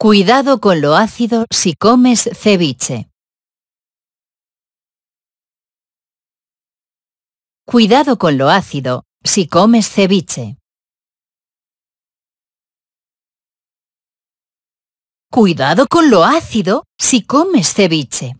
Cuidado con lo ácido si comes ceviche. Cuidado con lo ácido si comes ceviche. Cuidado con lo ácido si comes ceviche.